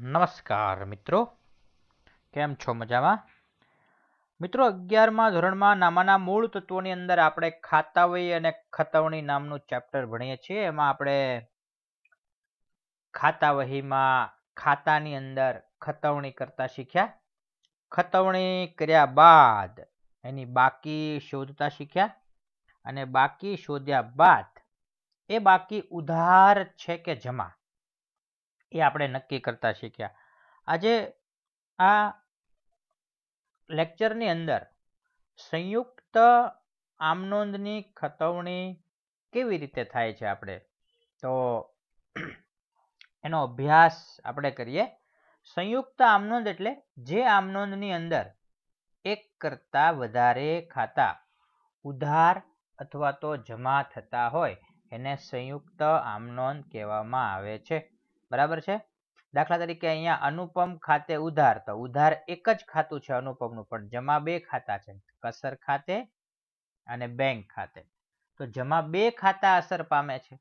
નમસ્કાર મિત્રો કેમ છો મજામાં મિત્રો અગિયારમાં ધોરણમાં નામાના મૂળ તત્વોની અંદર આપણે ખાતાવય અને ખતવણી નામનું ચેપ્ટર ભણીએ છીએ એમાં આપણે ખાતાવહીમાં ખાતાની અંદર ખતવણી કરતા શીખ્યા ખતવણી કર્યા બાદ એની બાકી શોધતા શીખ્યા અને બાકી શોધ્યા બાદ એ બાકી ઉધાર છે કે જમા એ આપણે નક્કી કરતા શીખ્યા આજે આ લેક્ચરની અંદર સંયુક્ત આમનોંધની ખતવણી કેવી રીતે થાય છે આપણે તો એનો અભ્યાસ આપણે કરીએ સંયુક્ત આમનોંધ એટલે જે આમનોંધની અંદર એક કરતાં વધારે ખાતા ઉધાર અથવા તો જમા થતા હોય એને સંયુક્ત આમનોંધ કહેવામાં આવે છે બરાબર છે દાખલા તરીકે અહીંયા અનુપમ ખાતે ઉધાર તો ઉધાર એક જ ખાતું છે અનુપમનું પણ જમા બે ખાતા છે કસર ખાતે અને બેંક ખાતે તો જમા બે ખાતા અસર પામે છે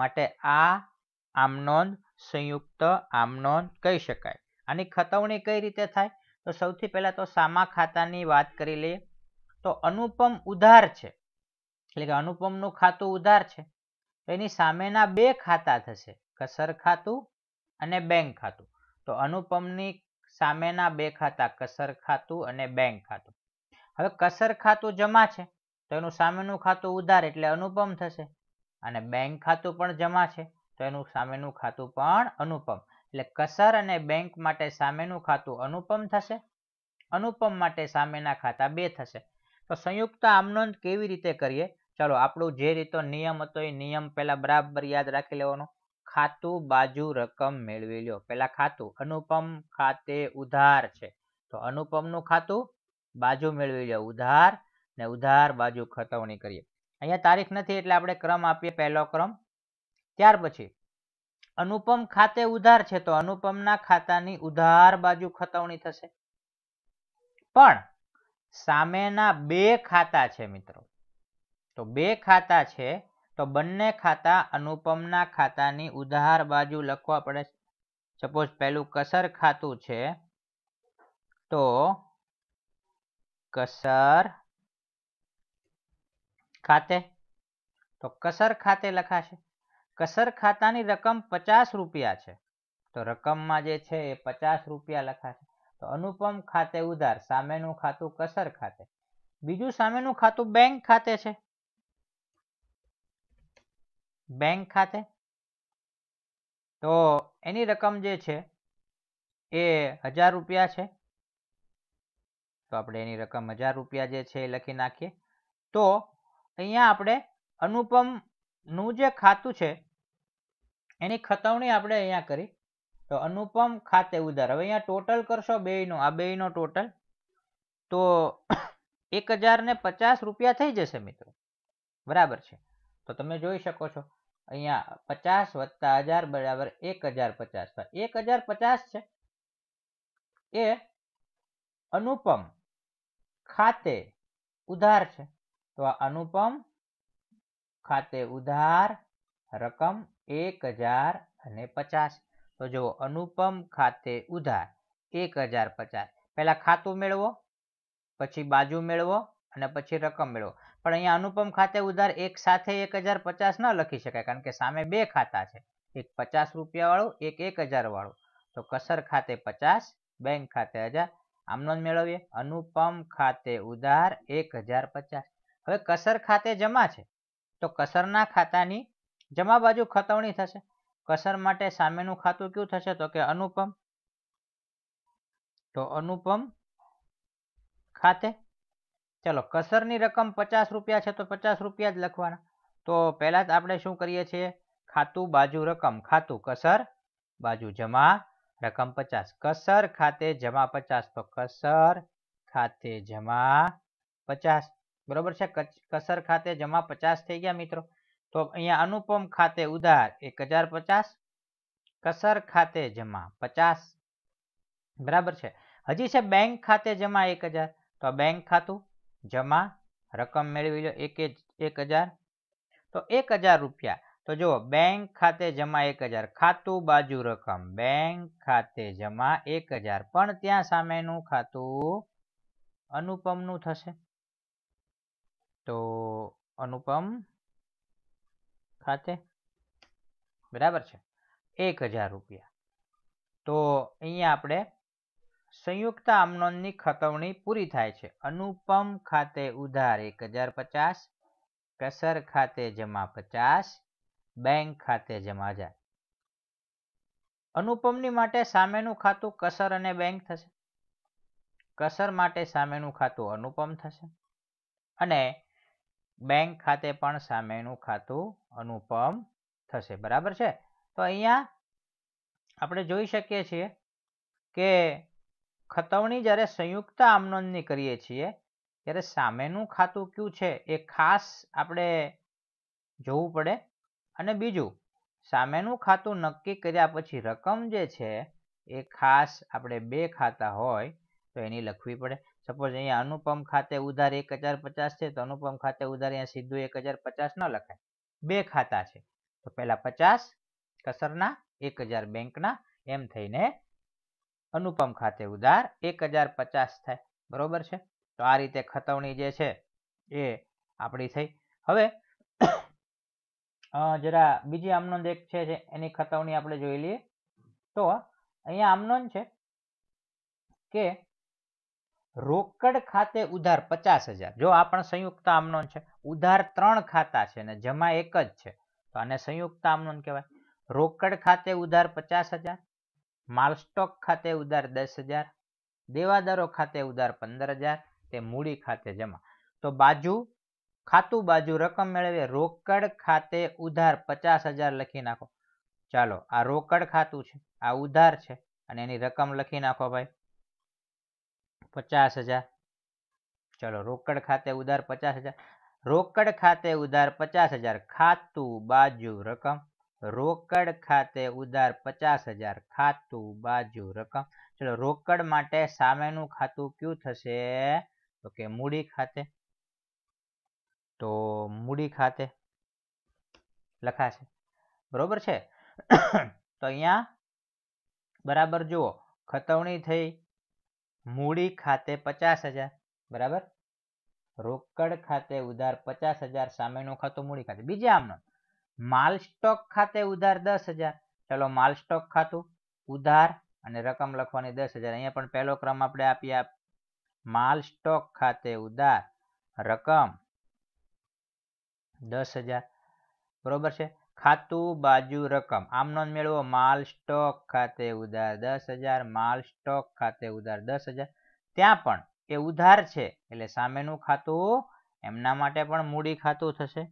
માટે આ આમ સંયુક્ત આમ કહી શકાય આની ખતવણી કઈ રીતે થાય તો સૌથી પહેલા તો સામા ખાતાની વાત કરી લઈએ તો અનુપમ ઉધાર છે એટલે કે અનુપમનું ખાતું ઉધાર છે એની સામેના બે ખાતા થશે કસર ખાતું અને બેંક ખાતું તો અનુપમની સામેના બે ખાતા કસર ખાતું અને બેંક ખાતું હવે કસર ખાતું જમા છે તો એનું સામેનું ખાતું ઉધાર એટલે અનુપમ થશે અને બેંક ખાતું પણ જમા છે તો એનું સામેનું ખાતું પણ અનુપમ એટલે કસર અને બેંક માટે સામેનું ખાતું અનુપમ થશે અનુપમ માટે સામેના ખાતા બે થશે તો સંયુક્ત આમનોંધ કેવી રીતે કરીએ ચાલો આપણું જે રીતો નિયમ હતો એ નિયમ પહેલાં બરાબર યાદ રાખી લેવાનો ખાતું બાજુ રકમ મેળવી લ્યો પેલા ખાતું અનુપમ ખાતે ઉધાર છે તો અનુપમનું ખાતું બાજુ મેળવી લ્યો ઉધાર ને ઉધાર બાજુ ખતવણી કરીએ અહીંયા તારીખ નથી એટલે આપણે ક્રમ આપીએ પહેલો ક્રમ ત્યાર પછી અનુપમ ખાતે ઉધાર છે તો અનુપમના ખાતાની ઉધાર બાજુ ખતવણી થશે પણ સામેના બે ખાતા છે મિત્રો તો બે ખાતા છે તો બંને ખાતા અનુપમના ખાતાની ઉધાર બાજુ લખવા પડે સપોઝ પહેલું કસર ખાતું છે તો કસર ખાતે તો કસર ખાતે લખાશે કસર ખાતાની રકમ પચાસ રૂપિયા છે તો રકમમાં જે છે એ પચાસ રૂપિયા લખાશે તો અનુપમ ખાતે ઉધાર સામેનું ખાતું કસર ખાતે બીજું સામેનું ખાતું બેંક ખાતે છે બેંક ખાતે તો એની રકમ જે છે એ હજાર રૂપિયા છે તો આપણે એની રકમ હજાર રૂપિયા જે છે એ લખી નાખીએ તો અહીંયા આપણે અનુપમનું જે ખાતું છે એની ખતવણી આપણે અહીંયા કરી તો અનુપમ ખાતે ઉધાર હવે અહીંયા ટોટલ કરશો બેયનો આ બેયનો ટોટલ તો એક હજાર ને પચાસ રૂપિયા થઈ જશે મિત્રો બરાબર છે તો તમે જોઈ શકો છો અહીંયા પચાસ વત્તા હજાર બરાબર એક હજાર પચાસ એક હજાર પચાસ છે એ અનુપમ ખાતે ઉધાર છે તો આ અનુપમ ખાતે ઉધાર રકમ એક હજાર અને પચાસ તો જો અનુપમ ખાતે ઉધાર એક હજાર પચાસ પહેલાં ખાતું મેળવો પછી બાજુ મેળવો અને પછી રકમ મેળવો પણ અહીંયા અનુપમ ખાતે ઉધાર એક સાથે એક હજાર પચાસ ન લખી શકાય કારણ કે સામે બે ખાતા છે એક પચાસ રૂપિયાવાળું એક એક હજારવાળું તો કસર ખાતે પચાસ બેંક ખાતે હજાર આમનો જ મેળવીએ અનુપમ ખાતે ઉધાર એક હજાર પચાસ હવે કસર ખાતે જમા છે તો કસરના ખાતાની જમા બાજુ ખતવણી થશે કસર માટે સામેનું ખાતું કયું થશે તો કે અનુપમ તો અનુપમ ખાતે ચલો કસરની રકમ પચાસ રૂપિયા છે તો પચાસ રૂપિયા જ લખવાના તો પહેલાં જ આપણે શું કરીએ છીએ ખાતું બાજુ રકમ ખાતું કસર બાજુ જમા રકમ પચાસ કસર ખાતે જમા પચાસ તો કસર ખાતે જમા પચાસ બરોબર છે કસર ખાતે જમા પચાસ થઈ ગયા મિત્રો તો અહીંયા અનુપમ ખાતે ઉધાર એક હજાર પચાસ કસર ખાતે જમા પચાસ બરાબર છે હજી છે બેંક ખાતે જમા એક હજાર તો બેંક ખાતું જમા રકમ મેળવી લો એક એક હજાર તો એક હજાર રૂપિયા તો જુઓ બેંક ખાતે જમા એક હજાર ખાતું બાજુ રકમ બેંક ખાતે જમા એક હજાર પણ ત્યાં સામેનું ખાતું અનુપમનું થશે તો અનુપમ ખાતે બરાબર છે એક હજાર રૂપિયા તો અહીંયા આપણે સંયુક્ત આમનોનની ખતવણી પૂરી થાય છે અનુપમ ખાતે ઉધાર એક હજાર પચાસ કસર ખાતે જમા પચાસ બેંક ખાતે જમા હજાર અનુપમની માટે સામેનું ખાતું કસર અને બેંક થશે કસર માટે સામેનું ખાતું અનુપમ થશે અને બેંક ખાતે પણ સામેનું ખાતું અનુપમ થશે બરાબર છે તો અહીંયા આપણે જોઈ શકીએ છીએ કે ખતવણી જ્યારે સંયુક્ત આમનોંધની કરીએ છીએ ત્યારે સામેનું ખાતું કયું છે એ ખાસ આપણે જોવું પડે અને બીજું સામેનું ખાતું નક્કી કર્યા પછી રકમ જે છે એ ખાસ આપણે બે ખાતા હોય તો એની લખવી પડે સપોઝ અહીંયા અનુપમ ખાતે ઉધાર એક હજાર પચાસ છે તો અનુપમ ખાતે ઉધાર અહીંયા સીધું એક હજાર પચાસ લખાય બે ખાતા છે તો પહેલા પચાસ કસરના એક હજાર બેંકના એમ થઈને અનુપમ ખાતે ઉધાર એક હજાર પચાસ થાય બરોબર છે તો આ રીતે ખતવણી જે છે એ આપણી થઈ હવે જરા બીજી આમનોંધ એક છે એની ખતવણી આપણે જોઈ લઈએ તો અહીંયા આમનોંધ છે કે રોકડ ખાતે ઉધાર પચાસ હજાર જો આ પણ સંયુક્ત આમનોંધ છે ઉધાર ત્રણ ખાતા છે અને જમા એક જ છે તો આને સંયુક્ત આમનોંધ કહેવાય રોકડ ખાતે ઉધાર પચાસ હજાર માલસ્ટોક ખાતે ઉધાર દસ હજાર દેવાદારો ખાતે ઉધાર પંદર હજાર તે મૂડી ખાતે જમા તો બાજુ ખાતું બાજુ રકમ મેળવે રોકડ ખાતે ઉધાર પચાસ હજાર લખી નાખો ચાલો આ રોકડ ખાતું છે આ ઉધાર છે અને એની રકમ લખી નાખો ભાઈ પચાસ હજાર ચલો રોકડ ખાતે ઉધાર પચાસ હજાર રોકડ ખાતે ઉધાર પચાસ હજાર ખાતું બાજુ રકમ રોકડ ખાતે ઉધાર પચાસ હજાર ખાતું બાજુ રકમ ચલો રોકડ માટે સામેનું ખાતું કયું થશે તો કે મૂડી ખાતે તો મૂડી ખાતે લખાશે બરોબર છે તો અહીંયા બરાબર જુઓ ખતવણી થઈ મૂડી ખાતે પચાસ હજાર બરાબર રોકડ ખાતે ઉધાર પચાસ હજાર સામેનું ખાતું મૂડી ખાતે બીજા આમનો માલ સ્ટોક ખાતે ઉધાર દસ હજાર ચલો માલ સ્ટોક ખાતું ઉધાર અને રકમ લખવાની દસ હજાર અહીંયા પણ પહેલો ક્રમ આપણે આપી આપ માલ સ્ટોક ખાતે ઉધાર રકમ દસ હજાર બરોબર છે ખાતું બાજુ રકમ આમ નોંધ મેળવો માલ સ્ટોક ખાતે ઉધાર દસ હજાર માલ સ્ટોક ખાતે ઉધાર દસ હજાર ત્યાં પણ એ ઉધાર છે એટલે સામેનું ખાતું એમના માટે પણ મૂડી ખાતું થશે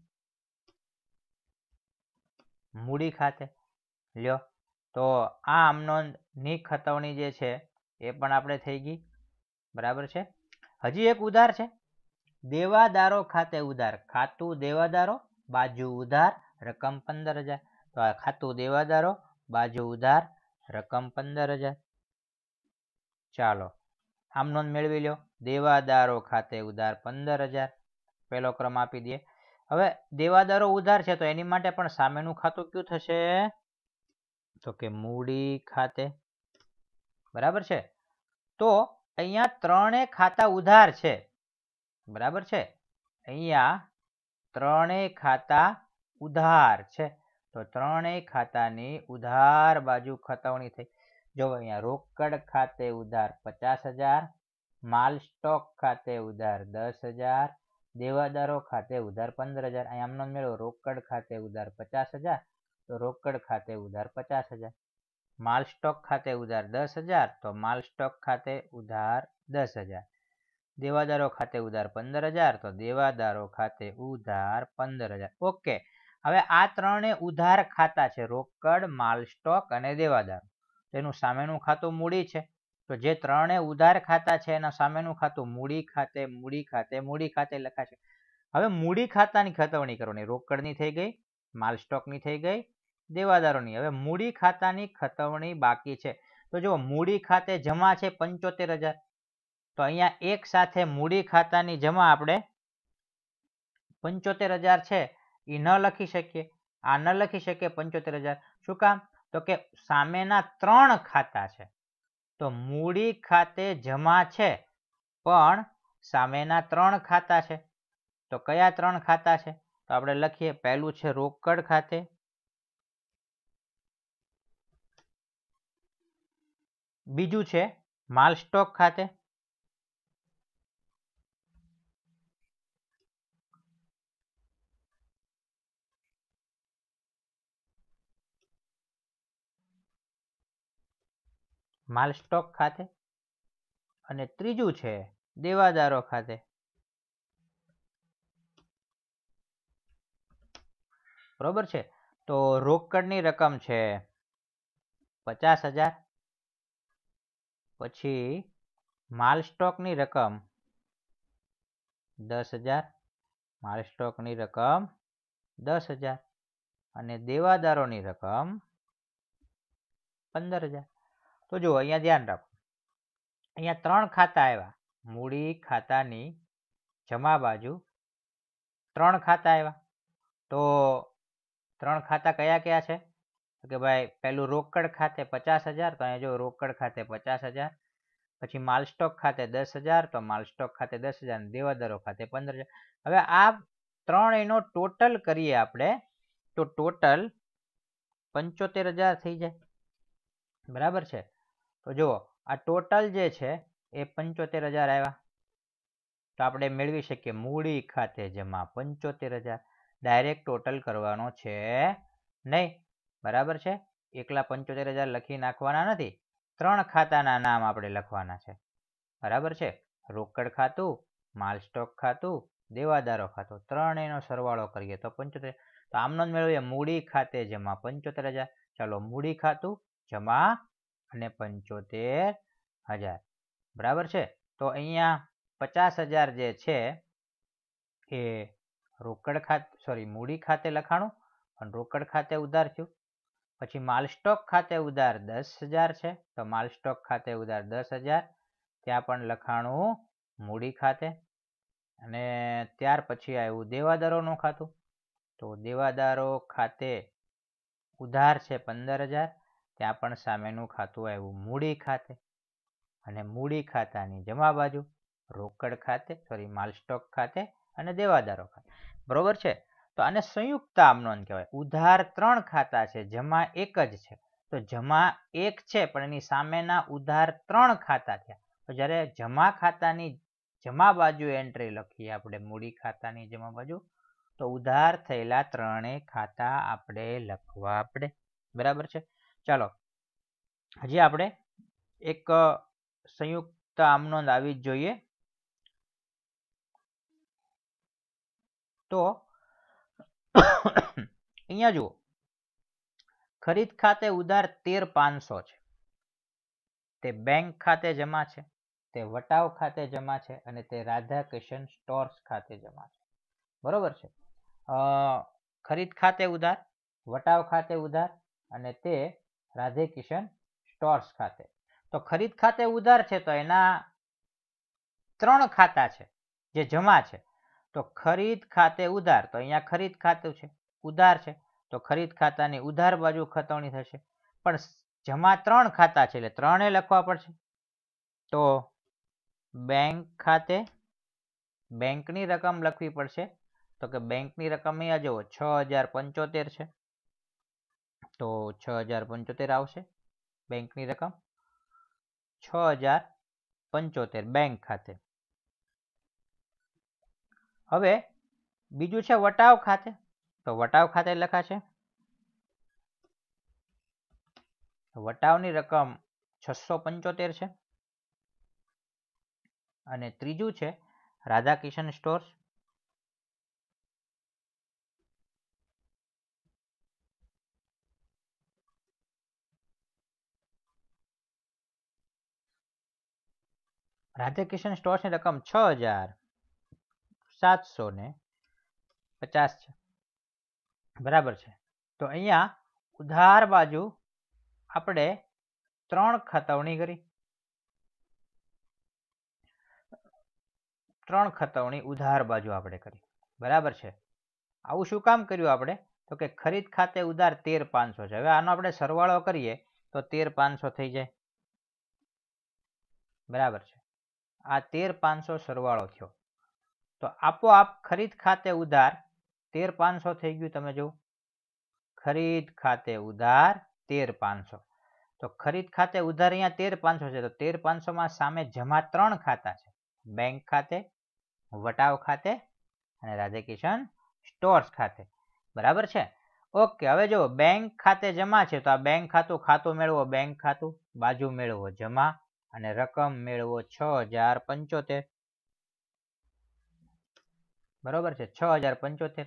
મૂડી ખાતે લ્યો તો આ આમનોંધની ખતવણી જે છે એ પણ આપણે થઈ ગઈ બરાબર છે હજી એક ઉધાર છે દેવાદારો ખાતે ઉધાર ખાતું દેવાદારો બાજુ ઉધાર રકમ પંદર હજાર તો આ ખાતું દેવાદારો બાજુ ઉધાર રકમ પંદર હજાર ચાલો આમ નોંધ મેળવી લ્યો દેવાદારો ખાતે ઉધાર પંદર હજાર પહેલો ક્રમ આપી દઈએ હવે દેવાદારો ઉધાર છે તો એની માટે પણ સામેનું ખાતું કયું થશે તો કે મૂડી ખાતે બરાબર છે તો અહીંયા ત્રણેય ખાતા ઉધાર છે બરાબર છે અહીંયા ત્રણેય ખાતા ઉધાર છે તો ત્રણેય ખાતાની ઉધાર બાજુ ખતવણી થઈ જો અહીંયા રોકડ ખાતે ઉધાર પચાસ હજાર માલ સ્ટોક ખાતે ઉધાર દસ હજાર દેવાદારો ખાતે ઉધાર પંદર હજાર અહીં આમનો મેળો રોકડ ખાતે ઉધાર પચાસ હજાર તો રોકડ ખાતે ઉધાર પચાસ હજાર માલ સ્ટોક ખાતે ઉધાર દસ હજાર તો માલ સ્ટોક ખાતે ઉધાર દસ હજાર દેવાદારો ખાતે ઉધાર પંદર હજાર તો દેવાદારો ખાતે ઉધાર પંદર હજાર ઓકે હવે આ ત્રણે ઉધાર ખાતા છે રોકડ માલ સ્ટોક અને દેવાદારો તેનું સામેનું ખાતું મૂડી છે તો જે ત્રણે ઉધાર ખાતા છે એના સામેનું ખાતું મૂડી ખાતે મૂડી ખાતે મૂડી ખાતે લખાશે હવે મૂડી ખાતાની ખતવણી કરવાની રોકડની થઈ ગઈ માલ સ્ટોકની થઈ ગઈ દેવાદારોની હવે મૂડી ખાતાની ખતવણી બાકી છે તો જુઓ મૂડી ખાતે જમા છે પંચોતેર હજાર તો અહીંયા એક સાથે મૂડી ખાતાની જમા આપણે પંચોતેર હજાર છે એ ન લખી શકીએ આ ન લખી શકીએ પંચોતેર હજાર શું કામ તો કે સામેના ત્રણ ખાતા છે તો મૂડી ખાતે જમા છે પણ સામેના ત્રણ ખાતા છે તો કયા ત્રણ ખાતા છે તો આપણે લખીએ પહેલું છે રોકડ ખાતે બીજું છે માલ સ્ટોક ખાતે માલસ્ટોક ખાતે અને ત્રીજું છે દેવાદારો ખાતે બરોબર છે તો રોકડની રકમ છે પચાસ હજાર પછી માલ સ્ટોકની રકમ દસ હજાર માલ સ્ટોકની રકમ દસ હજાર અને દેવાદારોની રકમ પંદર હજાર તો જો અહીંયા ધ્યાન રાખો અહીંયા ત્રણ ખાતા આવ્યા મૂડી ખાતાની જમા બાજુ ત્રણ ખાતા આવ્યા તો ત્રણ ખાતા કયા કયા છે કે ભાઈ પહેલું રોકડ ખાતે પચાસ હજાર તો અહીંયા જો રોકડ ખાતે પચાસ હજાર પછી માલસ્ટોક ખાતે દસ હજાર તો માલસ્ટોક ખાતે દસ હજાર દેવાદરો ખાતે પંદર હજાર હવે આ ત્રણ એનો ટોટલ કરીએ આપણે તો ટોટલ પંચોતેર હજાર થઈ જાય બરાબર છે તો જુઓ આ ટોટલ જે છે એ પંચોતેર હજાર આવ્યા તો આપણે મેળવી શકીએ મૂડી ખાતે જમા પંચોતેર હજાર ડાયરેક્ટ ટોટલ કરવાનો છે નહીં બરાબર છે એકલા પંચોતેર હજાર લખી નાખવાના નથી ત્રણ ખાતાના નામ આપણે લખવાના છે બરાબર છે રોકડ ખાતું માલ સ્ટોક ખાતું દેવાદારો ખાતું ત્રણેયનો સરવાળો કરીએ તો પંચોતેર તો આમનો જ મેળવીએ મૂડી ખાતે જમા પંચોતેર હજાર ચાલો મૂડી ખાતું જમા અને પંચોતેર હજાર બરાબર છે તો અહીંયા પચાસ હજાર જે છે એ રોકડ ખાતે સોરી મૂડી ખાતે લખાણું પણ રોકડ ખાતે ઉધાર થયું પછી માલ સ્ટોક ખાતે ઉધાર દસ હજાર છે તો માલ સ્ટોક ખાતે ઉધાર દસ હજાર ત્યાં પણ લખાણું મૂડી ખાતે અને ત્યાર પછી આવ્યું દેવાદારોનું ખાતું તો દેવાદારો ખાતે ઉધાર છે પંદર હજાર ત્યાં પણ સામેનું ખાતું આવ્યું મૂડી ખાતે અને મૂડી ખાતાની જમા બાજુ રોકડ ખાતે સોરી માલસ્ટોક ખાતે અને દેવાદારો ખાતે બરોબર છે તો આને સંયુક્ત આમનોન કહેવાય ઉધાર ત્રણ ખાતા છે જમા એક જ છે તો જમા એક છે પણ એની સામેના ઉધાર ત્રણ ખાતા થયા તો જ્યારે જમા ખાતાની જમા બાજુ એન્ટ્રી લખીએ આપણે મૂડી ખાતાની જમા બાજુ તો ઉધાર થયેલા ત્રણે ખાતા આપણે લખવા આપણે બરાબર છે ચાલો હજી આપણે એક સંયુક્ત આમનોંધ આવી જ જોઈએ તો અહીંયા જુઓ ખરીદ ખાતે ઉધાર તેર પાંચસો છે તે બેંક ખાતે જમા છે તે વટાવ ખાતે જમા છે અને તે રાધાકિશન સ્ટોર્સ ખાતે જમા છે બરોબર છે ખરીદ ખાતે ઉધાર વટાવ ખાતે ઉધાર અને તે રાધે કિશન સ્ટોર્સ ખાતે તો ખરીદ ખાતે ઉધાર છે તો એના ત્રણ ખાતા છે જે જમા છે તો ખરીદ ખાતે ઉધાર તો અહીંયા ખરીદ ખાતું છે ઉધાર છે તો ખરીદ ખાતાની ઉધાર બાજુ ખતવણી થશે પણ જમા ત્રણ ખાતા છે એટલે ત્રણે લખવા પડશે તો બેંક ખાતે બેંકની રકમ લખવી પડશે તો કે બેંકની રકમ અહીંયા જુઓ છ હજાર પંચોતેર છે તો છ હજાર પંચોતેર આવશે બેંકની રકમ છ હજાર પંચોતેર બેંક ખાતે હવે બીજું છે વટાવ ખાતે તો વટાવ ખાતે લખાશે વટાવની રકમ છસો પંચોતેર છે અને ત્રીજું છે રાધા કિશન સ્ટોર્સ રાધેકિશન સ્ટોર્સની રકમ છ હજાર સાતસો ને પચાસ છે બરાબર છે તો અહીંયા ઉધાર બાજુ આપણે ત્રણ ખતવણી કરી ત્રણ ખતવણી ઉધાર બાજુ આપણે કરી બરાબર છે આવું શું કામ કર્યું આપણે તો કે ખરીદ ખાતે ઉધાર તેર પાંચસો છે હવે આનો આપણે સરવાળો કરીએ તો તેર પાંચસો થઈ જાય બરાબર છે આ તેર પાંચસો સરવાળો થયો તો આપોઆપ ખરીદ ખાતે ઉધાર તેર પાંચસો થઈ ગયું તમે જો ખરીદ ખાતે ઉધાર તેર પાંચસો તો ખરીદ ખાતે ઉધાર અહીંયા તેર પાંચસો છે તો તેર પાંચસોમાં સામે જમા ત્રણ ખાતા છે બેંક ખાતે વટાવ ખાતે અને રાધે કિશન સ્ટોર્સ ખાતે બરાબર છે ઓકે હવે જો બેંક ખાતે જમા છે તો આ બેંક ખાતું ખાતું મેળવો બેંક ખાતું બાજુ મેળવો જમા અને રકમ મેળવો છ હજાર પંચોતેર બરોબર છે છ હજાર પંચોતેર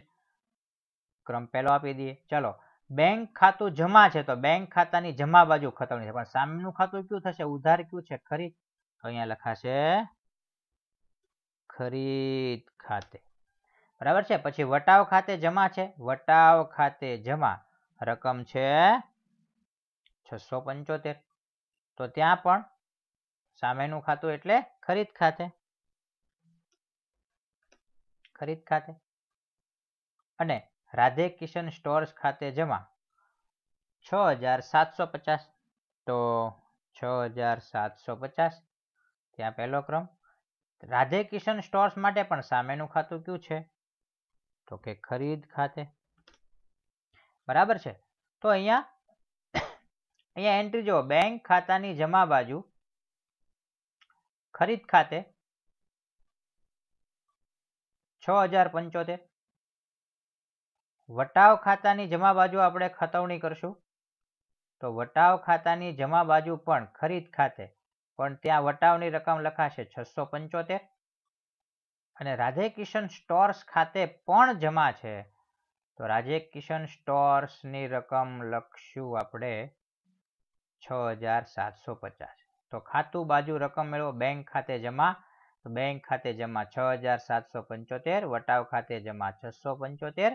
ક્રમ પહેલો આપી દઈએ ચલો બેંક ખાતું જમા છે તો બેંક ખાતાની જમા બાજુ ખતવણી છે પણ સામેનું ખાતું કયું થશે ઉધાર કયું છે ખરીદ તો અહીંયા લખાશે ખરીદ ખાતે બરાબર છે પછી વટાવ ખાતે જમા છે વટાવ ખાતે જમા રકમ છે છસો પંચોતેર તો ત્યાં પણ સામેનું ખાતું એટલે ખરીદ ખાતે ખરીદ ખાતે અને રાધે કિશન સ્ટોર્સ ખાતે જમા છ હજાર સાતસો પચાસ તો છ હજાર સાતસો પચાસ ત્યાં પહેલો ક્રમ રાધે કિશન સ્ટોર્સ માટે પણ સામેનું ખાતું કયું છે તો કે ખરીદ ખાતે બરાબર છે તો અહીંયા અહીંયા એન્ટ્રી જો બેંક ખાતાની જમા બાજુ ખરીદ ખાતે છ હજાર પંચોતેર વટાવ ખાતાની જમા બાજુ આપણે ખતવણી કરશું તો વટાવ ખાતાની જમા બાજુ પણ ખરીદ ખાતે પણ ત્યાં વટાવની રકમ લખાશે છસો પંચોતેર અને રાધે કિશન સ્ટોર્સ ખાતે પણ જમા છે તો રાધે કિશન સ્ટોર્સની રકમ લખશું આપણે છ હજાર સાતસો પચાસ તો ખાતું બાજુ રકમ મેળવો બેંક ખાતે જમા તો બેંક ખાતે જમા છ હજાર સાતસો પંચોતેર વટાવ ખાતે જમા છસો પંચોતેર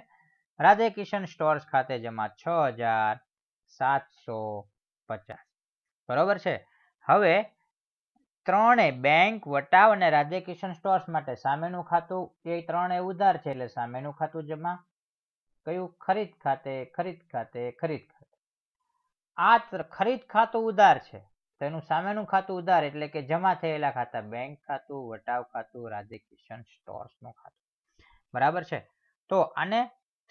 રાધે કિશન સ્ટોર્સ ખાતે જમા છ હજાર સાતસો પચાસ બરોબર છે હવે ત્રણે બેંક વટાવ અને રાધે કિશન સ્ટોર્સ માટે સામેનું ખાતું એ ત્રણે ઉધાર છે એટલે સામેનું ખાતું જમા કયું ખરીદ ખાતે ખરીદ ખાતે ખરીદ ખાતે આ ખરીદ ખાતું ઉધાર છે તો એનું સામેનું ખાતું ઉધાર એટલે કે જમા થયેલા ખાતા બેંક ખાતું વટાવ ખાતું રાધે રાધેકિશન સ્ટોર્સનું ખાતું બરાબર છે તો આને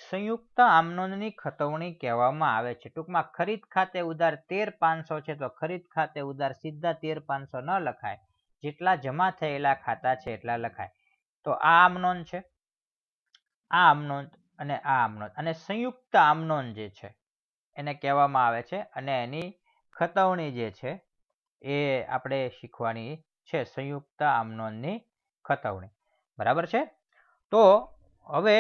સંયુક્ત આમનોંધની ખતવણી કહેવામાં આવે છે ટૂંકમાં ખરીદ ખાતે ઉધાર તેર પાંચસો છે તો ખરીદ ખાતે ઉધાર સીધા તેર પાંચસો ન લખાય જેટલા જમા થયેલા ખાતા છે એટલા લખાય તો આ આમનોન છે આ આમનોન અને આ આમનોંધ અને સંયુક્ત આમનોન જે છે એને કહેવામાં આવે છે અને એની ખતવણી જે છે એ આપણે શીખવાની છે સંયુક્ત આમનોનની ખતવણી બરાબર છે તો હવે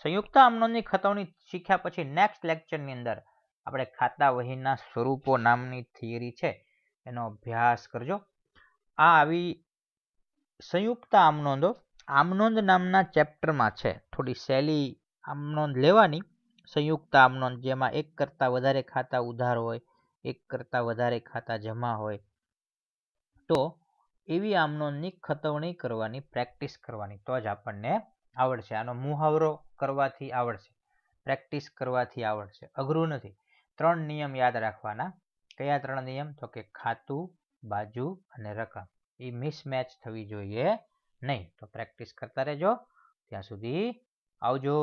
સંયુક્ત આમનોનની ખતવણી શીખ્યા પછી નેક્સ્ટ લેક્ચરની અંદર આપણે ખાતા વહીના સ્વરૂપો નામની થિયરી છે એનો અભ્યાસ કરજો આ આવી સંયુક્ત આમનોંધો આમનોંધ નામના ચેપ્ટરમાં છે થોડી સહેલી આમનોંધ લેવાની સંયુક્ત આમનોંધ જેમાં એક કરતાં વધારે ખાતા ઉધાર હોય એક કરતાં વધારે ખાતા જમા હોય તો એવી આમ ખતવણી કરવાની પ્રેક્ટિસ કરવાની તો જ આપણને આવડશે આનો મુહાવરો કરવાથી આવડશે પ્રેક્ટિસ કરવાથી આવડશે અઘરું નથી ત્રણ નિયમ યાદ રાખવાના કયા ત્રણ નિયમ તો કે ખાતું બાજુ અને રકમ એ મિસમેચ થવી જોઈએ નહીં તો પ્રેક્ટિસ કરતા રહેજો ત્યાં સુધી આવજો